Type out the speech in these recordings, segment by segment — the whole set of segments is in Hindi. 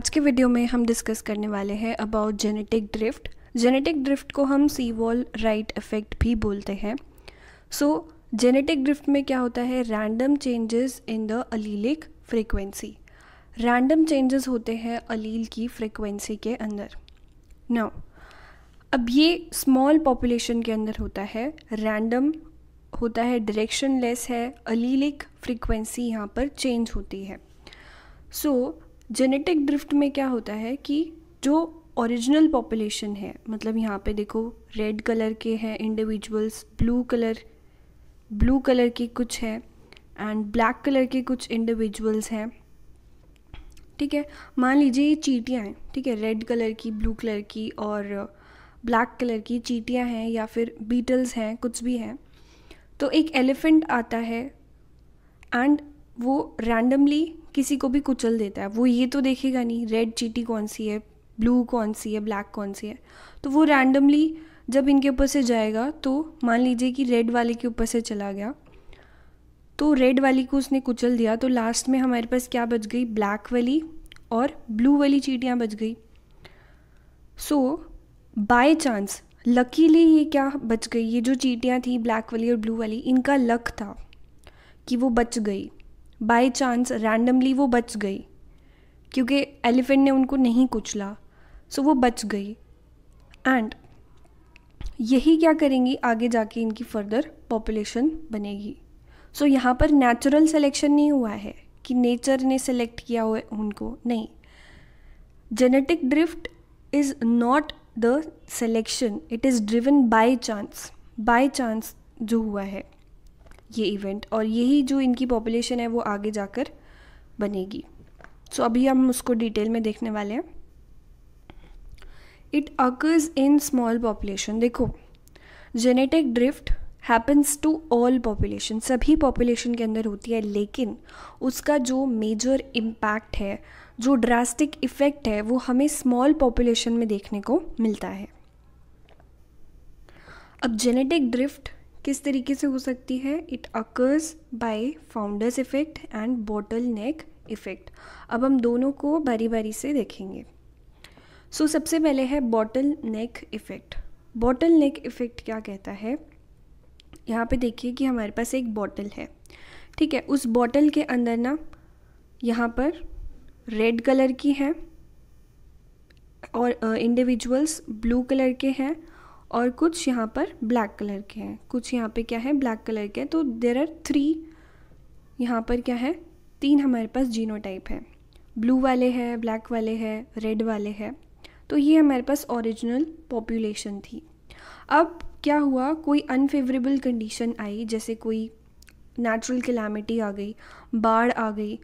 आज के वीडियो में हम डिस्कस करने वाले हैं about genetic drift genetic drift को हम सी वॉल राइट इफेक्ट भी बोलते हैं सो जेनेटिक ड्रिफ्ट में क्या होता है random changes in the allelic frequency random changes होते हैं अलील की फ्रीक्वेंसी के अंदर नाउ अब ये स्मॉल पॉपुलेशन के अंदर होता है रैंडम होता है डायरेक्शन लेस है अलीलिक फ्रीक्वेंसी यहाँ पर चेंज होती है सो so, जेनेटिक ड्रिफ्ट में क्या होता है कि जो ओरिजिनल पॉपुलेशन है मतलब यहाँ पे देखो रेड कलर के हैं individuals blue colour blue colour के कुछ है एंड ब्लैक कलर के कुछ इंडिविजुअल्स हैं ठीक है मान लीजिए ये चीटियाँ हैं ठीक है रेड कलर की ब्लू कलर की और ब्लैक कलर की चीटियाँ हैं या फिर बीटल्स हैं कुछ भी हैं तो एक एलिफेंट आता है एंड वो रैंडमली किसी को भी कुचल देता है वो ये तो देखेगा नहीं रेड चीटी कौन सी है ब्लू कौन सी है ब्लैक कौन सी है तो वो रैंडमली जब इनके ऊपर से जाएगा तो मान लीजिए कि रेड वाले के ऊपर से चला गया तो रेड वाली को उसने कुचल दिया तो लास्ट में हमारे पास क्या बच गई ब्लैक वाली और ब्लू वाली चीटियाँ बच गई सो बाय चांस लकीली ये क्या बच गई ये जो चीटियाँ थी ब्लैक वाली और ब्लू वाली इनका लक था कि वो बच गई बाई चांस रैंडमली वो बच गई क्योंकि एलिफेंट ने उनको नहीं कुचला सो वो बच गई एंड यही क्या करेंगी आगे जाके इनकी फर्दर पॉपुलेशन बनेगी सो so यहाँ पर नेचुरल सिलेक्शन नहीं हुआ है कि नेचर ने सेलेक्ट किया हुआ उनको नहीं genetic drift is not the selection it is driven by chance by chance जो हुआ है ये इवेंट और यही जो इनकी पॉपुलेशन है वो आगे जाकर बनेगी सो so, अभी हम उसको डिटेल में देखने वाले हैं it occurs in small population देखो genetic drift happens to all population सभी पॉपुलेशन के अंदर होती है लेकिन उसका जो मेजर इम्पैक्ट है जो ड्रास्टिक इफ़ेक्ट है वो हमें स्मॉल पॉपुलेशन में देखने को मिलता है अब जेनेटिक ड्रिफ्ट किस तरीके से हो सकती है it occurs by founders effect and bottleneck effect अब हम दोनों को बारी बारी से देखेंगे सो so, सबसे पहले है bottleneck effect bottleneck effect क्या कहता है यहाँ पे देखिए कि हमारे पास एक बॉटल है ठीक है उस बॉटल के अंदर ना यहाँ पर रेड कलर की है और इंडिविजुअल्स ब्लू कलर के हैं और कुछ यहाँ पर ब्लैक कलर के हैं कुछ यहाँ पे क्या है ब्लैक कलर के तो देर आर थ्री यहाँ पर क्या है तीन हमारे पास जीनो टाइप है ब्लू वाले हैं ब्लैक वाले हैं रेड वाले हैं तो ये हमारे पास ओरिजिनल पॉपुलेशन थी अब क्या हुआ कोई अनफेवरेबल कंडीशन आई जैसे कोई नेचुरल कैलामिटी आ गई बाढ़ आ गई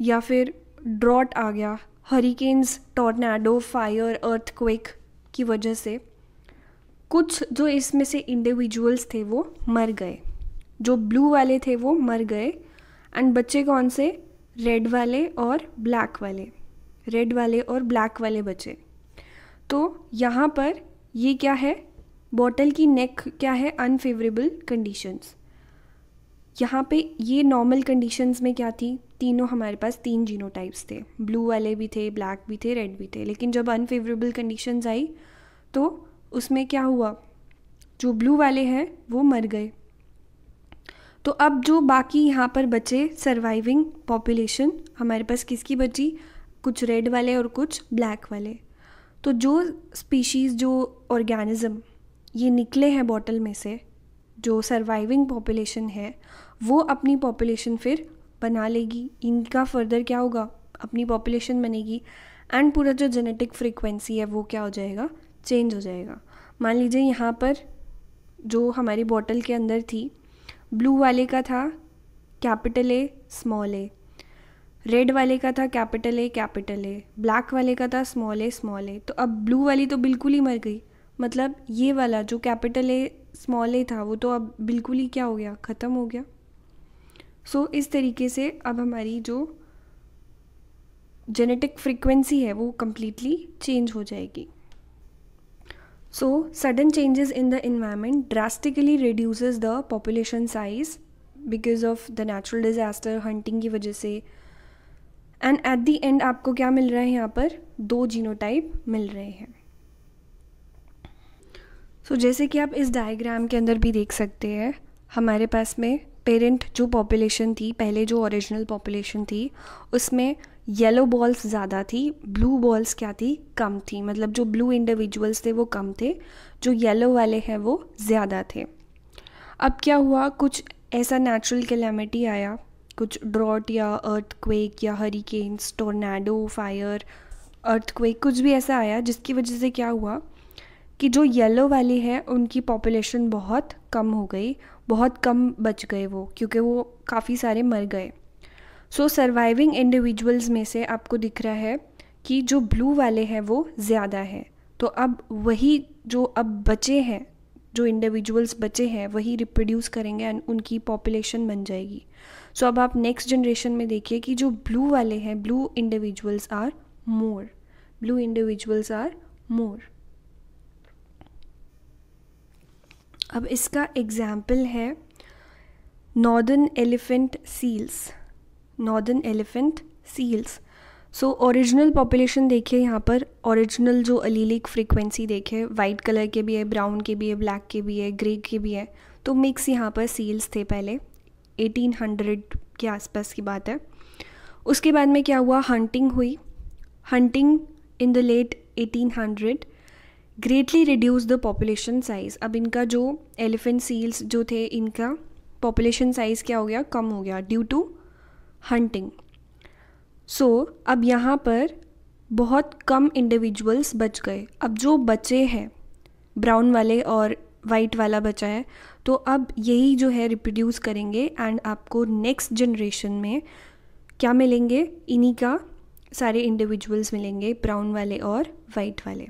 या फिर ड्रॉट आ गया हरिकेन्स टॉर्नाडो फायर अर्थक्वेक की वजह से कुछ जो इसमें से इंडिविजुअल्स थे वो मर गए जो ब्लू वाले थे वो मर गए एंड बच्चे कौन से रेड वाले और ब्लैक वाले रेड वाले और ब्लैक वाले बच्चे तो यहाँ पर ये क्या है बॉटल की नेक क्या है अनफेवरेबल कंडीशंस यहाँ पे ये नॉर्मल कंडीशंस में क्या थी तीनों हमारे पास तीन टाइप्स थे ब्लू वाले भी थे ब्लैक भी थे रेड भी थे लेकिन जब अनफेवरेबल कंडीशंस आई तो उसमें क्या हुआ जो ब्लू वाले हैं वो मर गए तो अब जो बाकी यहाँ पर बचे सर्वाइविंग पॉपुलेशन हमारे पास किसकी बची कुछ रेड वाले और कुछ ब्लैक वाले तो जो स्पीशीज़ जो ऑर्गेनिज़म ये निकले हैं बॉटल में से जो सर्वाइविंग पॉपुलेशन है वो अपनी पॉपुलेशन फिर बना लेगी इनका फर्दर क्या होगा अपनी पॉपुलेशन बनेगी एंड पूरा जो जेनेटिक फ्रीक्वेंसी है वो क्या हो जाएगा चेंज हो जाएगा मान लीजिए यहाँ पर जो हमारी बॉटल के अंदर थी ब्लू वाले का था capital A small A red वाले का था capital A capital A black वाले का था स्मॉल ए स्मॉल ए तो अब ब्लू वाली तो बिल्कुल ही मर गई मतलब ये वाला जो कैपिटल ए स्मॉल ए था वो तो अब बिल्कुल ही क्या हो गया ख़त्म हो गया सो so, इस तरीके से अब हमारी जो जेनेटिक फ्रिक्वेंसी है वो कम्प्लीटली चेंज हो जाएगी So sudden changes in the environment drastically reduces the population size because of the natural disaster hunting की वजह से एंड एट दी एंड आपको क्या मिल रहा है यहाँ पर दो जीनोटाइप मिल रहे हैं सो so, जैसे कि आप इस डायग्राम के अंदर भी देख सकते हैं हमारे पास में पेरेंट जो पॉपुलेशन थी पहले जो ओरिजिनल पॉपुलेशन थी उसमें येलो बॉल्स ज़्यादा थी ब्लू बॉल्स क्या थी कम थी मतलब जो ब्लू इंडिविजुअल्स थे वो कम थे जो येलो वाले हैं वो ज़्यादा थे अब क्या हुआ कुछ ऐसा नेचुरल कैलामिटी आया कुछ ड्रॉट या अर्थक्वेक या हरिकेन्स टोर्नाडो फायर अर्थक्वेक कुछ भी ऐसा आया जिसकी वजह से क्या हुआ कि जो येलो वाली है उनकी पॉपुलेशन बहुत कम हो गई बहुत कम बच गए वो क्योंकि वो काफ़ी सारे मर गए सो सर्वाइविंग इंडिविजुअल्स में से आपको दिख रहा है कि जो ब्लू वाले हैं वो ज़्यादा है तो अब वही जो अब बचे हैं जो इंडिविजुअल्स बचे हैं वही रिप्रोड्यूस करेंगे एंड उनकी पॉपुलेशन बन जाएगी सो so, अब आप नेक्स्ट जनरेशन में देखिए कि जो ब्लू वाले हैं blue individuals are more blue individuals are more अब इसका एग्ज़ाम्पल है northern elephant seals northern elephant seals so original population देखिए यहाँ पर ओरिजिनल जो अलीलिक फ्रीक्वेंसी देखे वाइट कलर के भी है ब्राउन के भी है ब्लैक के भी है ग्रे के भी है तो मिक्स यहाँ पर सील्स थे पहले 1800 के आसपास की बात है उसके बाद में क्या हुआ हंटिंग हुई hunting in the late 1800 greatly reduce the population size अब इनका जो एलिफेंट सील्स जो थे इनका पॉपुलेशन साइज़ क्या हो गया कम हो गया ड्यू टू हंटिंग सो अब यहाँ पर बहुत कम इंडिविजुअल्स बच गए अब जो बचे हैं ब्राउन वाले और वाइट वाला बचा है तो अब यही जो है रिप्रोड्यूस करेंगे एंड आपको नेक्स्ट जनरेशन में क्या मिलेंगे इन्हीं का सारे इंडिविजुअल्स मिलेंगे ब्राउन वाले और वाइट वाले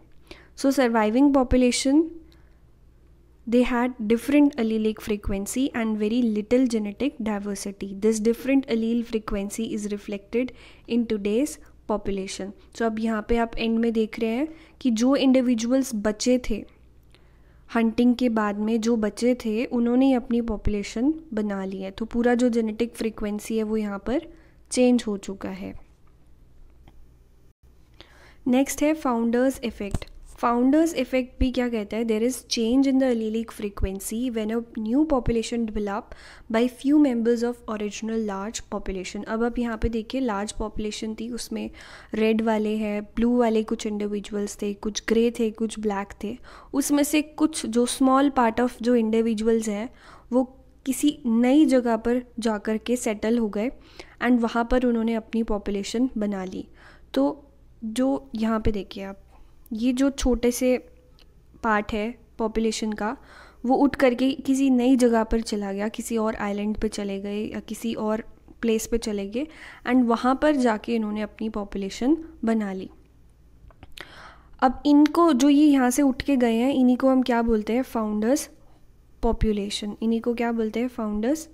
So surviving population, they had different allelic frequency and very little genetic diversity. This different allele frequency is reflected in today's population so so, अब यहाँ पे आप एंड में देख रहे हैं कि जो इंडिविजुअल्स बचे थे हंटिंग के बाद में जो बचे थे उन्होंने अपनी पॉपुलेशन बना ली है तो पूरा जो जेनेटिक फ्रीक्वेंसी है वो यहाँ पर चेंज हो चुका है नेक्स्ट है फाउंडर्स इफेक्ट फाउंडर्स इफेक्ट भी क्या कहता है there is change in the allelic frequency when a new population develop by few members of original large population अब आप यहाँ पे देखिए लार्ज पॉपुलेशन थी उसमें रेड वाले हैं ब्लू वाले कुछ इंडिविजुअल्स थे कुछ ग्रे थे कुछ ब्लैक थे उसमें से कुछ जो स्मॉल पार्ट ऑफ जो इंडिविजुअल्स हैं वो किसी नई जगह पर जाकर के सेटल हो गए एंड वहाँ पर उन्होंने अपनी पॉपुलेशन बना ली तो जो यहाँ पे देखिए आप ये जो छोटे से पार्ट है पॉपुलेशन का वो उठ करके किसी नई जगह पर चला गया किसी और आइलैंड पे चले गए या किसी और प्लेस पे चले गए एंड वहाँ पर जाके इन्होंने अपनी पॉपुलेशन बना ली अब इनको जो ये यहाँ से उठ के गए हैं इन्हीं को हम क्या बोलते हैं फाउंडर्स पॉपुलेशन इन्हीं को क्या बोलते हैं फाउंडर्स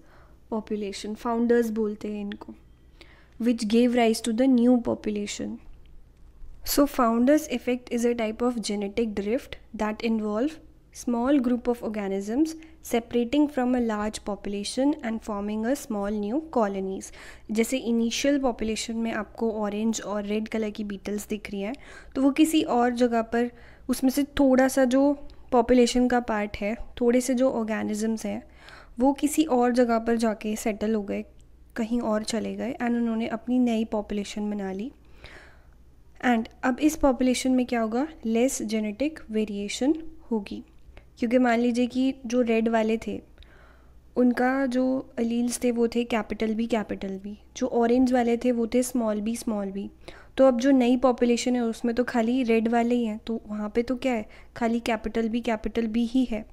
पॉपुलेशन फाउंडर्स बोलते हैं इनको which gave rise to the new population So founder's effect is a type of genetic drift that involve small group of organisms separating from a large population and forming a small new colonies जैसे इनिशियल पॉपुलेशन में आपको ऑरेंज और रेड कलर की बीटल्स दिख रही हैं तो वो किसी और जगह पर उसमें से थोड़ा सा जो पॉपुलेशन का पार्ट है थोड़े से जो ऑर्गेनिजम्स हैं वो किसी और जगह पर जाके सेटल हो गए कहीं और चले गए एंड उन्होंने अपनी नई पॉपुलेशन बना ली एंड अब इस पॉपुलेशन में क्या होगा लेस जेनेटिक वेरिएशन होगी क्योंकि मान लीजिए कि जो रेड वाले थे उनका जो अलील्स थे वो थे कैपिटल बी कैपिटल बी जो ऑरेंज वाले थे वो थे स्मॉल बी स्मॉल बी तो अब जो नई पॉपुलेशन है उसमें तो खाली रेड वाले ही हैं तो वहाँ पे तो क्या है खाली कैपिटल बी कैपिटल बी ही है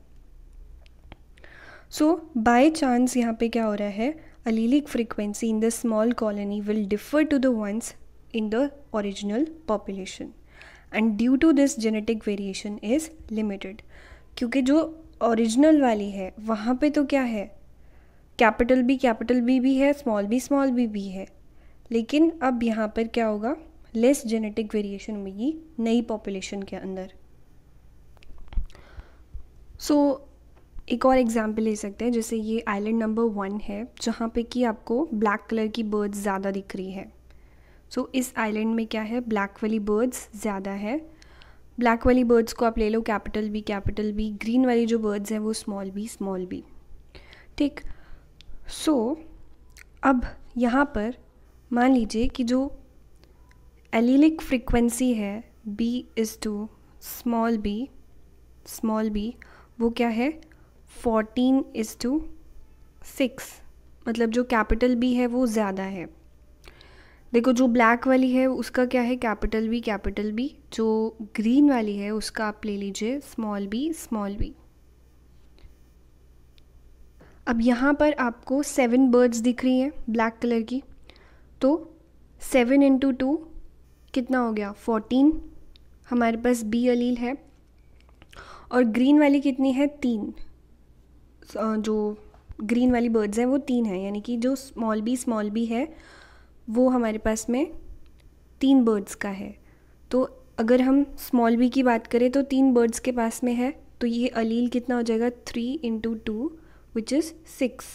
सो बाय चांस यहाँ पे क्या हो रहा है allelic frequency in the small colony will differ to the ones in the original population and due to this genetic variation is limited क्योंकि जो original वाली है वहाँ पर तो क्या है कैपिटल B कैपिटल बी भी है स्मॉल B स्मॉल B भी है लेकिन अब यहाँ पर क्या होगा लेस जेनेटिक वेरिएशन होगी नई पॉपुलेशन के अंदर सो so, एक और एग्जाम्पल ले सकते हैं जैसे ये आइलैंड नंबर वन है जहाँ पे कि आपको ब्लैक कलर की बर्ड्स ज़्यादा दिख रही है सो so, इस आइलैंड में क्या है ब्लैक वाली बर्ड्स ज़्यादा है ब्लैक वाली बर्ड्स को आप ले लो capital B capital B green वाली जो बर्ड्स हैं वो स्मॉल बी स्मॉल बी ठीक सो अब यहाँ पर मान लीजिए कि जो एलिलिक फ्रिक्वेंसी है B is to small B small B वो क्या है फोर्टीन इज़ टू सिक्स मतलब जो कैपिटल बी है वो ज़्यादा है देखो जो ब्लैक वाली है उसका क्या है कैपिटल बी कैपिटल बी जो ग्रीन वाली है उसका आप ले लीजिए स्मॉल बी स्मॉल बी अब यहाँ पर आपको सेवन बर्ड्स दिख रही हैं ब्लैक कलर की तो सेवन इंटू टू कितना हो गया फोर्टीन हमारे पास बी अलील है और ग्रीन वाली कितनी है तीन जो ग्रीन वाली बर्ड्स हैं वो तीन है यानी कि जो स्मॉल बी स्मॉल बी है वो हमारे पास में तीन बर्ड्स का है तो अगर हम स्मॉल बी की बात करें तो तीन बर्ड्स के पास में है तो ये अलील कितना हो जाएगा three into two which is six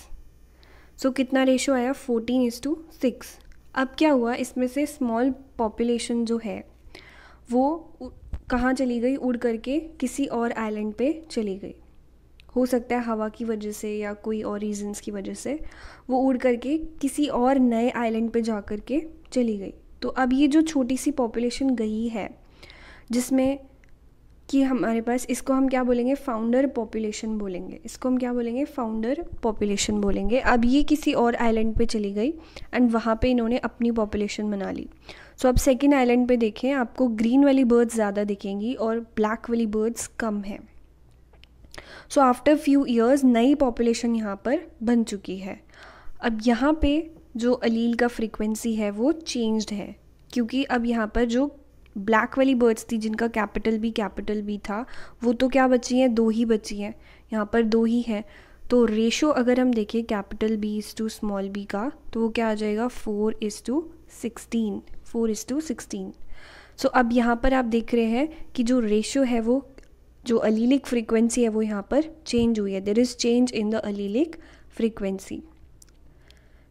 so कितना रेशो आया फोर्टीन इज़ टू सिक्स अब क्या हुआ इसमें से स्मॉल पॉपुलेशन जो है वो कहाँ चली गई उड़ करके किसी और आइलैंड पे चली गई हो सकता है हवा की वजह से या कोई और रीज़न्स की वजह से वो उड़ करके किसी और नए आइलैंड पे जा कर के चली गई तो अब ये जो छोटी सी पॉपुलेशन गई है जिसमें कि हमारे पास इसको हम क्या बोलेंगे फाउंडर पॉपुलेशन बोलेंगे इसको हम क्या बोलेंगे फाउंडर पॉपुलेशन बोलेंगे अब ये किसी और आइलैंड पे चली गई एंड वहाँ पे इन्होंने अपनी पॉपुलेशन बना ली सो so, अब सेकेंड आइलैंड पे देखें आपको ग्रीन वाली बर्ड्स ज़्यादा दिखेंगी और ब्लैक वाली बर्ड्स कम हैं सो आफ्टर फ्यू ईयर्स नई पॉपुलेशन यहाँ पर बन चुकी है अब यहाँ पे जो अलील का फ्रीक्वेंसी है वो चेंज्ड है क्योंकि अब यहाँ पर जो ब्लैक वाली बर्ड्स थी जिनका कैपिटल भी कैपिटल भी था वो तो क्या बची हैं दो ही बची हैं यहाँ पर दो ही हैं तो रेशो अगर हम देखें capital B is to small B का तो वो क्या आ जाएगा four is to sixteen four is to sixteen so अब यहाँ पर आप देख रहे हैं कि जो रेशो है वो जो अलीलिक फ्रीक्वेंसी है वो यहाँ पर चेंज हुई है there is change in the allelic frequency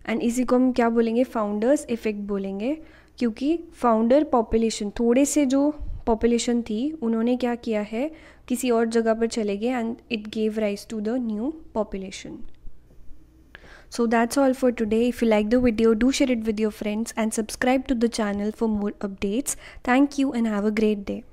and इसी को हम क्या बोलेंगे फाउंडर्स इफ़ेक्ट बोलेंगे क्योंकि फाउंडर पॉपुलेशन थोड़े से जो पॉपुलेशन थी उन्होंने क्या किया है किसी और जगह पर चले गए and it gave rise to the new population so that's all for today if you like the video do share it with your friends and subscribe to the channel for more updates thank you and have a great day